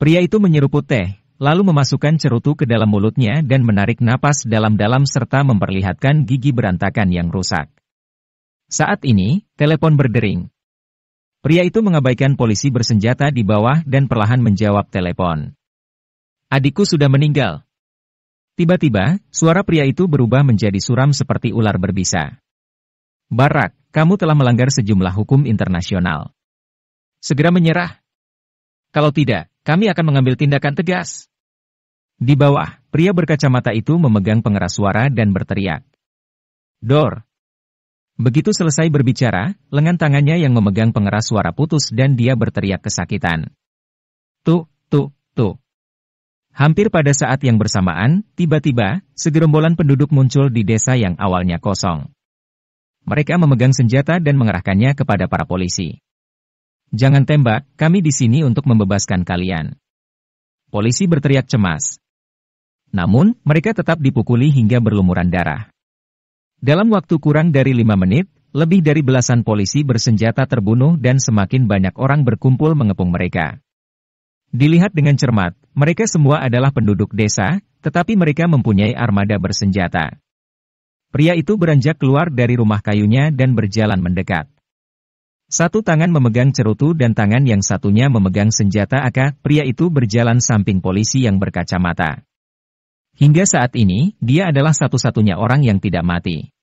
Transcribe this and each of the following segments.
Pria itu menyeruput teh, lalu memasukkan cerutu ke dalam mulutnya dan menarik napas dalam-dalam serta memperlihatkan gigi berantakan yang rusak. Saat ini, telepon berdering. Pria itu mengabaikan polisi bersenjata di bawah dan perlahan menjawab telepon. Adikku sudah meninggal. Tiba-tiba, suara pria itu berubah menjadi suram seperti ular berbisa. Barak, kamu telah melanggar sejumlah hukum internasional. Segera menyerah. Kalau tidak, kami akan mengambil tindakan tegas. Di bawah, pria berkacamata itu memegang pengeras suara dan berteriak. Dor! Begitu selesai berbicara, lengan tangannya yang memegang pengeras suara putus dan dia berteriak kesakitan. Tuh, tuh, tuh. Hampir pada saat yang bersamaan, tiba-tiba, segerombolan penduduk muncul di desa yang awalnya kosong. Mereka memegang senjata dan mengerahkannya kepada para polisi. Jangan tembak, kami di sini untuk membebaskan kalian. Polisi berteriak cemas. Namun, mereka tetap dipukuli hingga berlumuran darah. Dalam waktu kurang dari lima menit, lebih dari belasan polisi bersenjata terbunuh dan semakin banyak orang berkumpul mengepung mereka. Dilihat dengan cermat, mereka semua adalah penduduk desa, tetapi mereka mempunyai armada bersenjata. Pria itu beranjak keluar dari rumah kayunya dan berjalan mendekat. Satu tangan memegang cerutu dan tangan yang satunya memegang senjata AK, pria itu berjalan samping polisi yang berkacamata. Hingga saat ini, dia adalah satu-satunya orang yang tidak mati.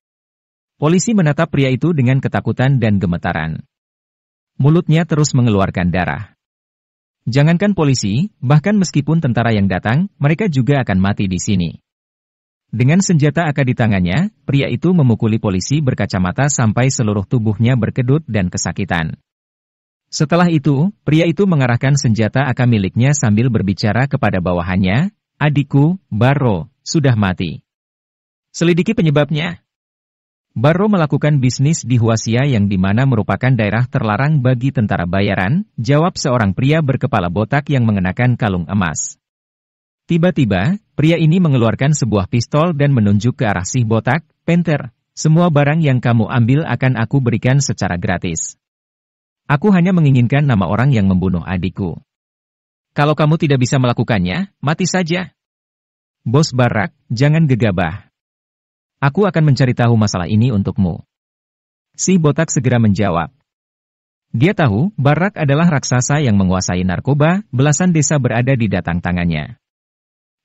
Polisi menatap pria itu dengan ketakutan dan gemetaran. Mulutnya terus mengeluarkan darah. Jangankan polisi, bahkan meskipun tentara yang datang, mereka juga akan mati di sini. Dengan senjata AK di tangannya, pria itu memukuli polisi berkacamata sampai seluruh tubuhnya berkedut dan kesakitan. Setelah itu, pria itu mengarahkan senjata AK miliknya sambil berbicara kepada bawahannya, adikku, Baro, sudah mati. Selidiki penyebabnya. Baro melakukan bisnis di Huasia yang dimana merupakan daerah terlarang bagi tentara bayaran, jawab seorang pria berkepala botak yang mengenakan kalung emas. Tiba-tiba, Pria ini mengeluarkan sebuah pistol dan menunjuk ke arah si botak, Penter, semua barang yang kamu ambil akan aku berikan secara gratis. Aku hanya menginginkan nama orang yang membunuh adikku. Kalau kamu tidak bisa melakukannya, mati saja. Bos Barak, jangan gegabah. Aku akan mencari tahu masalah ini untukmu. Si botak segera menjawab. Dia tahu, Barak adalah raksasa yang menguasai narkoba, belasan desa berada di datang tangannya.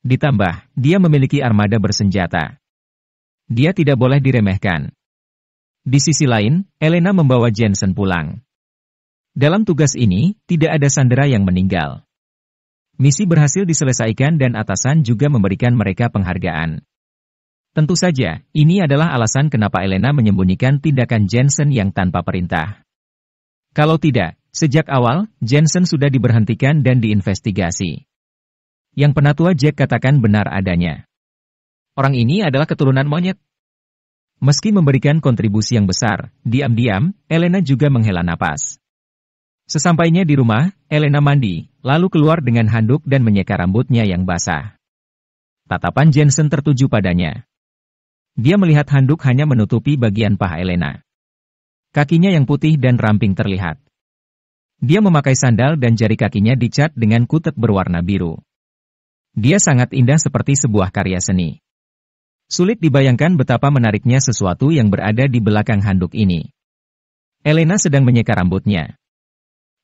Ditambah, dia memiliki armada bersenjata. Dia tidak boleh diremehkan. Di sisi lain, Elena membawa Jensen pulang. Dalam tugas ini, tidak ada sandera yang meninggal. Misi berhasil diselesaikan dan atasan juga memberikan mereka penghargaan. Tentu saja, ini adalah alasan kenapa Elena menyembunyikan tindakan Jensen yang tanpa perintah. Kalau tidak, sejak awal, Jensen sudah diberhentikan dan diinvestigasi. Yang penatua Jack katakan benar adanya. Orang ini adalah keturunan monyet. Meski memberikan kontribusi yang besar, diam-diam, Elena juga menghela napas. Sesampainya di rumah, Elena mandi, lalu keluar dengan handuk dan menyeka rambutnya yang basah. Tatapan Jensen tertuju padanya. Dia melihat handuk hanya menutupi bagian paha Elena. Kakinya yang putih dan ramping terlihat. Dia memakai sandal dan jari kakinya dicat dengan kutek berwarna biru. Dia sangat indah seperti sebuah karya seni. Sulit dibayangkan betapa menariknya sesuatu yang berada di belakang handuk ini. Elena sedang menyeka rambutnya.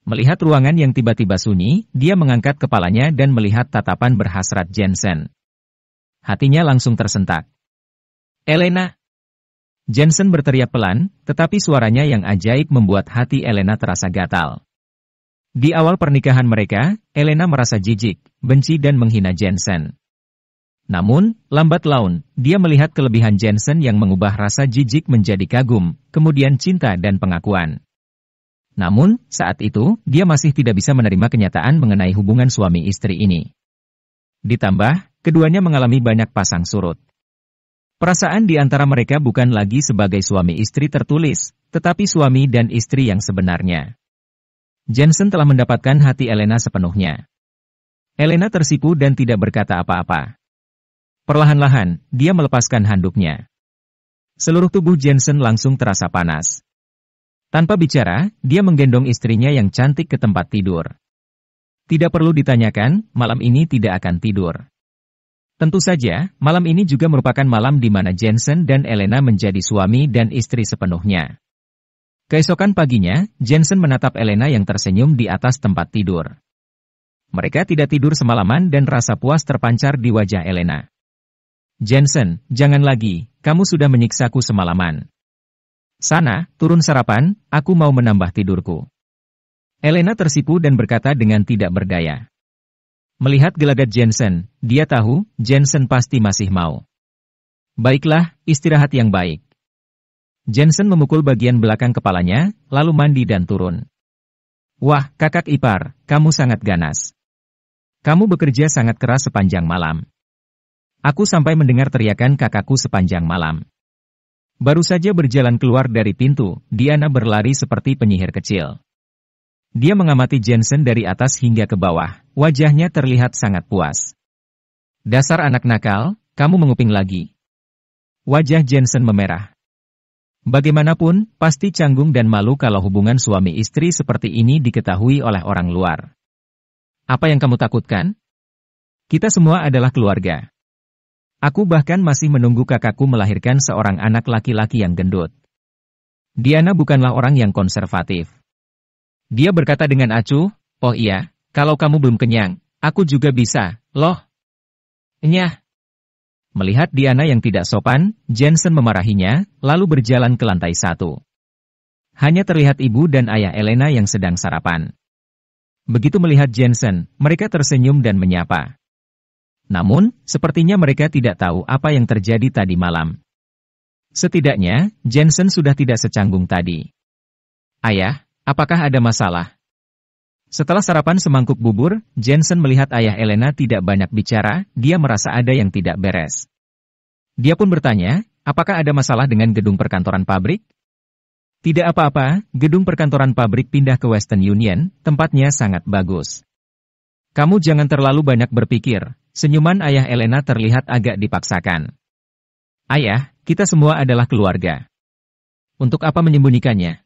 Melihat ruangan yang tiba-tiba sunyi, dia mengangkat kepalanya dan melihat tatapan berhasrat Jensen. Hatinya langsung tersentak. Elena! Jensen berteriak pelan, tetapi suaranya yang ajaib membuat hati Elena terasa gatal. Di awal pernikahan mereka, Elena merasa jijik, benci dan menghina Jensen. Namun, lambat laun, dia melihat kelebihan Jensen yang mengubah rasa jijik menjadi kagum, kemudian cinta dan pengakuan. Namun, saat itu, dia masih tidak bisa menerima kenyataan mengenai hubungan suami istri ini. Ditambah, keduanya mengalami banyak pasang surut. Perasaan di antara mereka bukan lagi sebagai suami istri tertulis, tetapi suami dan istri yang sebenarnya. Jensen telah mendapatkan hati Elena sepenuhnya. Elena tersipu dan tidak berkata apa-apa. Perlahan-lahan, dia melepaskan handuknya. Seluruh tubuh Jensen langsung terasa panas. Tanpa bicara, dia menggendong istrinya yang cantik ke tempat tidur. Tidak perlu ditanyakan, malam ini tidak akan tidur. Tentu saja, malam ini juga merupakan malam di mana Jensen dan Elena menjadi suami dan istri sepenuhnya. Keesokan paginya, Jensen menatap Elena yang tersenyum di atas tempat tidur. Mereka tidak tidur semalaman dan rasa puas terpancar di wajah Elena. Jensen, jangan lagi, kamu sudah menyiksaku semalaman. Sana, turun sarapan, aku mau menambah tidurku. Elena tersipu dan berkata dengan tidak berdaya. Melihat gelagat Jensen, dia tahu, Jensen pasti masih mau. Baiklah, istirahat yang baik. Jensen memukul bagian belakang kepalanya, lalu mandi dan turun. Wah, kakak ipar, kamu sangat ganas. Kamu bekerja sangat keras sepanjang malam. Aku sampai mendengar teriakan kakakku sepanjang malam. Baru saja berjalan keluar dari pintu, Diana berlari seperti penyihir kecil. Dia mengamati Jensen dari atas hingga ke bawah, wajahnya terlihat sangat puas. Dasar anak nakal, kamu menguping lagi. Wajah Jensen memerah. Bagaimanapun, pasti canggung dan malu kalau hubungan suami istri seperti ini diketahui oleh orang luar. Apa yang kamu takutkan? Kita semua adalah keluarga. Aku bahkan masih menunggu kakakku melahirkan seorang anak laki-laki yang gendut. Diana bukanlah orang yang konservatif. Dia berkata dengan acuh, Oh iya, kalau kamu belum kenyang, aku juga bisa, loh. Nyah, Melihat Diana yang tidak sopan, Jensen memarahinya, lalu berjalan ke lantai satu. Hanya terlihat ibu dan ayah Elena yang sedang sarapan. Begitu melihat Jensen, mereka tersenyum dan menyapa. Namun, sepertinya mereka tidak tahu apa yang terjadi tadi malam. Setidaknya, Jensen sudah tidak secanggung tadi. Ayah, apakah ada masalah? Setelah sarapan semangkuk bubur, Jensen melihat ayah Elena tidak banyak bicara, dia merasa ada yang tidak beres. Dia pun bertanya, apakah ada masalah dengan gedung perkantoran pabrik? Tidak apa-apa, gedung perkantoran pabrik pindah ke Western Union, tempatnya sangat bagus. Kamu jangan terlalu banyak berpikir, senyuman ayah Elena terlihat agak dipaksakan. Ayah, kita semua adalah keluarga. Untuk apa menyembunyikannya?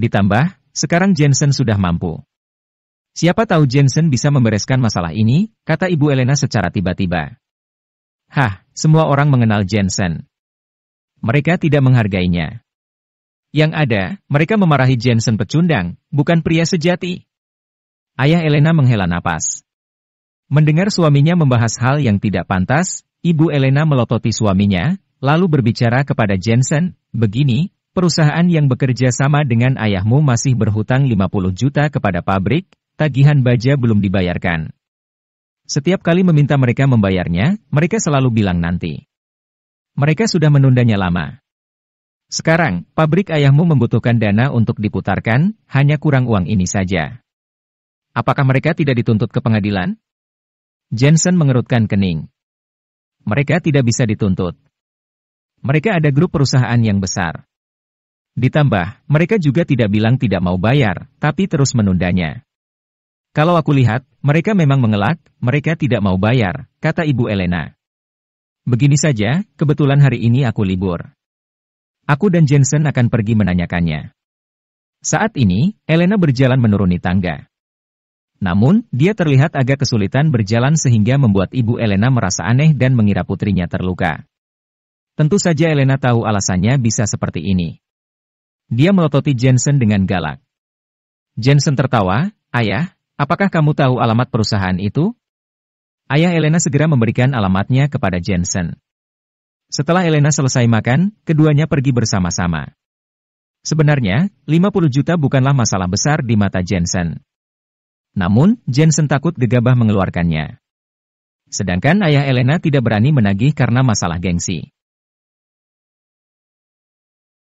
Ditambah, sekarang Jensen sudah mampu. Siapa tahu Jensen bisa membereskan masalah ini, kata Ibu Elena secara tiba-tiba. Hah, semua orang mengenal Jensen. Mereka tidak menghargainya. Yang ada, mereka memarahi Jensen pecundang, bukan pria sejati. Ayah Elena menghela napas. Mendengar suaminya membahas hal yang tidak pantas, Ibu Elena melototi suaminya, lalu berbicara kepada Jensen, begini, perusahaan yang bekerja sama dengan ayahmu masih berhutang 50 juta kepada pabrik, tagihan baja belum dibayarkan. Setiap kali meminta mereka membayarnya, mereka selalu bilang nanti. Mereka sudah menundanya lama. Sekarang, pabrik ayahmu membutuhkan dana untuk diputarkan, hanya kurang uang ini saja. Apakah mereka tidak dituntut ke pengadilan? Jensen mengerutkan kening. Mereka tidak bisa dituntut. Mereka ada grup perusahaan yang besar. Ditambah, mereka juga tidak bilang tidak mau bayar, tapi terus menundanya. Kalau aku lihat, mereka memang mengelak, mereka tidak mau bayar, kata Ibu Elena. Begini saja, kebetulan hari ini aku libur. Aku dan Jensen akan pergi menanyakannya. Saat ini, Elena berjalan menuruni tangga. Namun, dia terlihat agak kesulitan berjalan sehingga membuat Ibu Elena merasa aneh dan mengira putrinya terluka. Tentu saja Elena tahu alasannya bisa seperti ini. Dia melototi Jensen dengan galak. Jensen tertawa, Ayah, Apakah kamu tahu alamat perusahaan itu? Ayah Elena segera memberikan alamatnya kepada Jensen. Setelah Elena selesai makan, keduanya pergi bersama-sama. Sebenarnya, 50 juta bukanlah masalah besar di mata Jensen. Namun, Jensen takut gegabah mengeluarkannya. Sedangkan ayah Elena tidak berani menagih karena masalah gengsi.